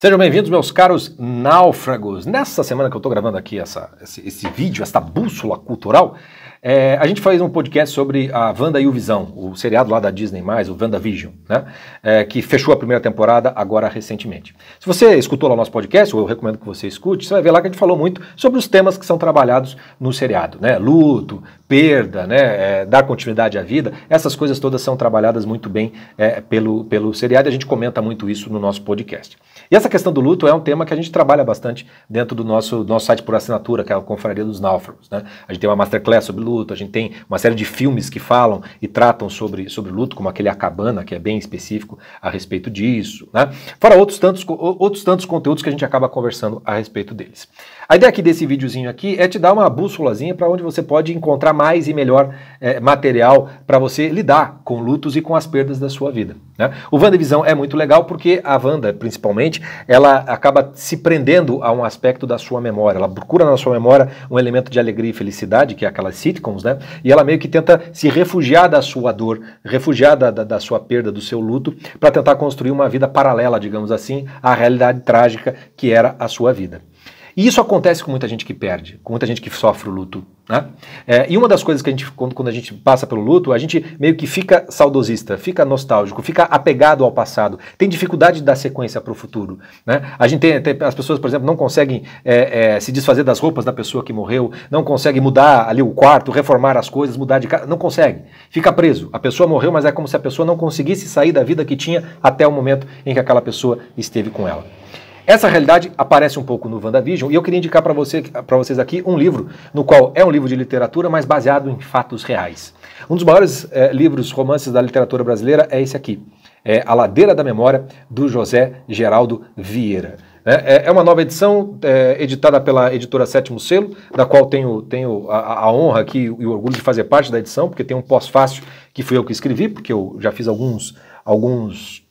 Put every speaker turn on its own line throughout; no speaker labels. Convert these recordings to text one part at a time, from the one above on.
Sejam bem-vindos, meus caros náufragos. Nessa semana que eu estou gravando aqui essa, esse, esse, vídeo, essa bússola cultural, é, a gente fez um podcast sobre a Wanda e o Visão, o seriado lá da Disney, o WandaVision, né? É, que fechou a primeira temporada agora recentemente. Se você escutou lá o nosso podcast, ou eu recomendo que você escute, você vai ver lá que a gente falou muito sobre os temas que são trabalhados no seriado, né? Luto, perda, né? É, dar continuidade à vida, essas coisas todas são trabalhadas muito bem é, pelo, pelo seriado e a gente comenta muito isso no nosso podcast. E essa questão do luto é um tema que a gente trabalha bastante dentro do nosso, nosso site por assinatura, que é a Confraria dos Náufragos, né? A gente tem uma masterclass sobre luto, a gente tem uma série de filmes que falam e tratam sobre, sobre luto, como aquele Acabana, que é bem específico a respeito disso, né? Fora outros tantos, outros tantos conteúdos que a gente acaba conversando a respeito deles. A ideia aqui desse videozinho aqui é te dar uma bússolazinha para onde você pode encontrar mais e melhor é, material para você lidar com lutos e com as perdas da sua vida. Né? O Wandavisão é muito legal porque a Wanda, principalmente, ela acaba se prendendo a um aspecto da sua memória. Ela procura na sua memória um elemento de alegria e felicidade, que é aquela city, sitcoms, né? E ela meio que tenta se refugiar da sua dor, refugiar da, da, da sua perda, do seu luto, para tentar construir uma vida paralela, digamos assim, à realidade trágica que era a sua vida. E isso acontece com muita gente que perde, com muita gente que sofre o luto. Né? É, e uma das coisas que a gente, quando, quando, a gente passa pelo luto, a gente meio que fica saudosista, fica nostálgico, fica apegado ao passado, tem dificuldade de dar sequência para o futuro. Né? A gente tem, tem, as pessoas, por exemplo, não conseguem é, é, se desfazer das roupas da pessoa que morreu, não conseguem mudar ali o quarto, reformar as coisas, mudar de casa, não consegue. Fica preso. A pessoa morreu, mas é como se a pessoa não conseguisse sair da vida que tinha até o momento em que aquela pessoa esteve com ela. Essa realidade aparece um pouco no WandaVision e eu queria indicar para você, vocês aqui um livro, no qual é um livro de literatura, mas baseado em fatos reais. Um dos maiores é, livros, romances da literatura brasileira é esse aqui, é A Ladeira da Memória, do José Geraldo Vieira. É, é, é uma nova edição é, editada pela editora Sétimo Selo, da qual tenho, tenho a, a honra aqui e o orgulho de fazer parte da edição, porque tem um pós-fácil que fui eu que escrevi, porque eu já fiz alguns, alguns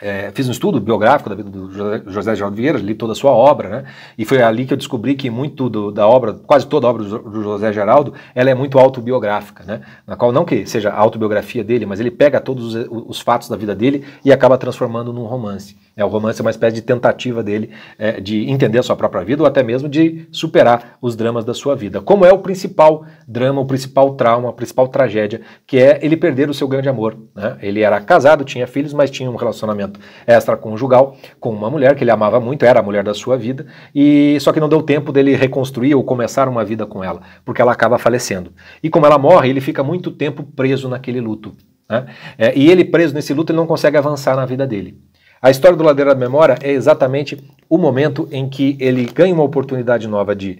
é, fiz um estudo biográfico da vida do José Geraldo Vieira, li toda a sua obra, né? E foi ali que eu descobri que muito do, da obra, quase toda a obra do José Geraldo, ela é muito autobiográfica, né? Na qual não que seja a autobiografia dele, mas ele pega todos os, os fatos da vida dele e acaba transformando num romance. É, o romance é uma espécie de tentativa dele é, de entender a sua própria vida ou até mesmo de superar os dramas da sua vida. Como é o principal drama, o principal trauma, a principal tragédia, que é ele perder o seu grande amor. Né? Ele era casado, tinha filhos, mas tinha um relacionamento relacionamento extraconjugal com uma mulher que ele amava muito, era a mulher da sua vida, e só que não deu tempo dele reconstruir ou começar uma vida com ela, porque ela acaba falecendo. E como ela morre, ele fica muito tempo preso naquele luto. Né? É, e ele preso nesse luto, ele não consegue avançar na vida dele. A história do Ladeira da Memória é exatamente o momento em que ele ganha uma oportunidade nova de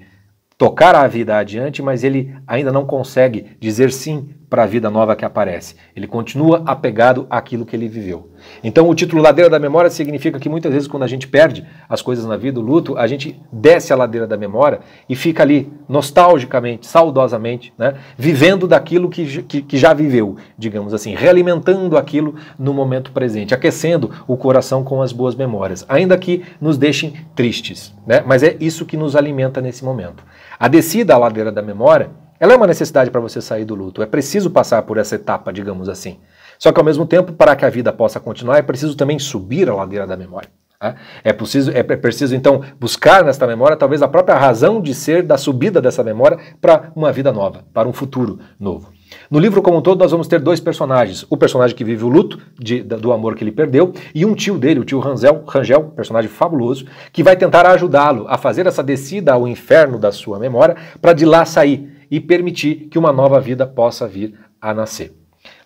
tocar a vida adiante, mas ele ainda não consegue dizer sim para a vida nova que aparece. Ele continua apegado àquilo que ele viveu. Então, o título Ladeira da Memória significa que muitas vezes, quando a gente perde as coisas na vida, o luto, a gente desce a ladeira da memória e fica ali, nostalgicamente, saudosamente, né, vivendo daquilo que, que, que já viveu, digamos assim, realimentando aquilo no momento presente, aquecendo o coração com as boas memórias, ainda que nos deixem tristes. Né, mas é isso que nos alimenta nesse momento. A descida à ladeira da memória, ela é uma necessidade para você sair do luto. É preciso passar por essa etapa, digamos assim. Só que ao mesmo tempo, para que a vida possa continuar, é preciso também subir a ladeira da memória. Tá? É, preciso, é, é preciso, então, buscar nesta memória talvez a própria razão de ser da subida dessa memória para uma vida nova, para um futuro novo. No livro como um todo, nós vamos ter dois personagens. O personagem que vive o luto de, do amor que ele perdeu e um tio dele, o tio Ranzel, Rangel, personagem fabuloso, que vai tentar ajudá-lo a fazer essa descida ao inferno da sua memória para de lá sair e permitir que uma nova vida possa vir a nascer.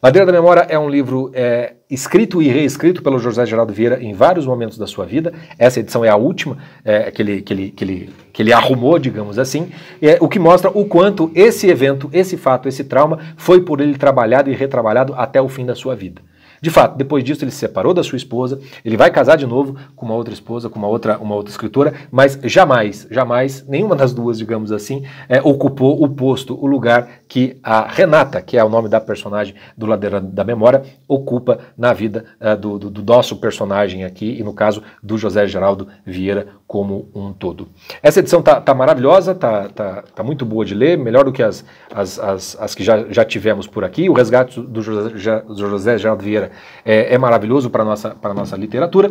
Ladeira da Memória é um livro é, escrito e reescrito pelo José Geraldo Vieira em vários momentos da sua vida. Essa edição é a última é, que, ele, que, ele, que, ele, que ele arrumou, digamos assim, é, o que mostra o quanto esse evento, esse fato, esse trauma foi por ele trabalhado e retrabalhado até o fim da sua vida. De fato, depois disso ele se separou da sua esposa, ele vai casar de novo com uma outra esposa, com uma outra, uma outra escritora, mas jamais, jamais, nenhuma das duas, digamos assim, é, ocupou o posto, o lugar que a Renata, que é o nome da personagem do Ladeira da Memória, ocupa na vida é, do, do, do nosso personagem aqui, e no caso do José Geraldo Vieira como um todo. Essa edição tá, tá maravilhosa, tá, tá, tá muito boa de ler, melhor do que as, as, as, as que já, já tivemos por aqui. O resgate do José, do José Geraldo Vieira é, é maravilhoso para a nossa, nossa literatura.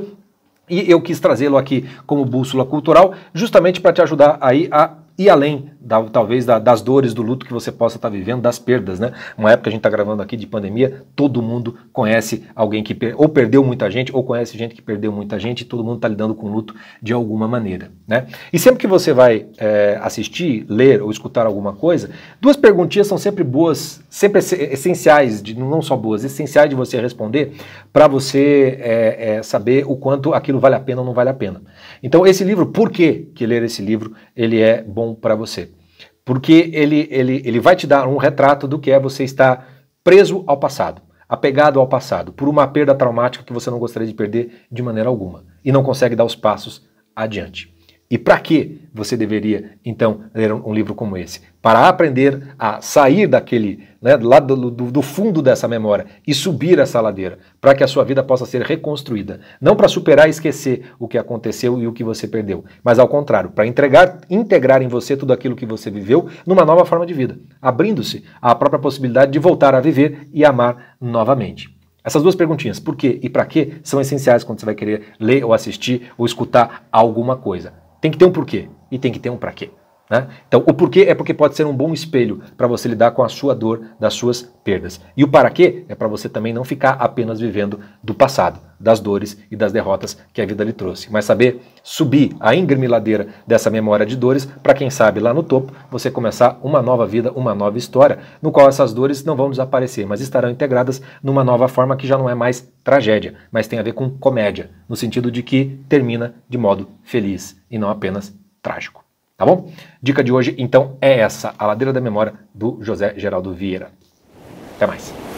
E eu quis trazê-lo aqui como bússola cultural, justamente para te ajudar aí a e além, da, talvez, da, das dores do luto que você possa estar tá vivendo, das perdas, né? Uma época a gente está gravando aqui de pandemia, todo mundo conhece alguém que per ou perdeu muita gente, ou conhece gente que perdeu muita gente, e todo mundo está lidando com luto de alguma maneira, né? E sempre que você vai é, assistir, ler ou escutar alguma coisa, duas perguntinhas são sempre boas, sempre essenciais, de, não só boas, essenciais de você responder para você é, é, saber o quanto aquilo vale a pena ou não vale a pena. Então, esse livro, por que, que ler esse livro ele é bom para você? Porque ele, ele, ele vai te dar um retrato do que é você estar preso ao passado, apegado ao passado, por uma perda traumática que você não gostaria de perder de maneira alguma e não consegue dar os passos adiante. E para que você deveria, então, ler um, um, livro como esse? Para aprender a sair daquele, né, lá do, do, do fundo dessa memória e subir essa ladeira, para que a sua vida possa ser reconstruída. Não para superar e esquecer o que aconteceu e o que você perdeu, mas ao contrário, para entregar, integrar em você tudo aquilo que você viveu numa nova forma de vida, abrindo-se à própria possibilidade de voltar a viver e amar novamente. Essas duas perguntinhas, por quê e para quê, são essenciais quando você vai querer ler ou assistir ou escutar alguma coisa. Tem que ter um porquê e tem que ter um para quê. Né? Então, o porquê é porque pode ser um bom espelho para você lidar com a sua dor, das suas perdas. E o para quê é para você também não ficar apenas vivendo do passado, das dores e das derrotas que a vida lhe trouxe, mas saber subir a íngreme ladeira dessa memória de dores para quem sabe lá no topo você começar uma nova vida, uma nova história, no qual essas dores não vão desaparecer, mas estarão integradas numa nova forma que já não é mais tragédia, mas tem a ver com comédia, no sentido de que termina de modo feliz e não apenas trágico. Tá bom? Dica de hoje, então, é essa: A Ladeira da Memória, do José Geraldo Vieira. Até mais.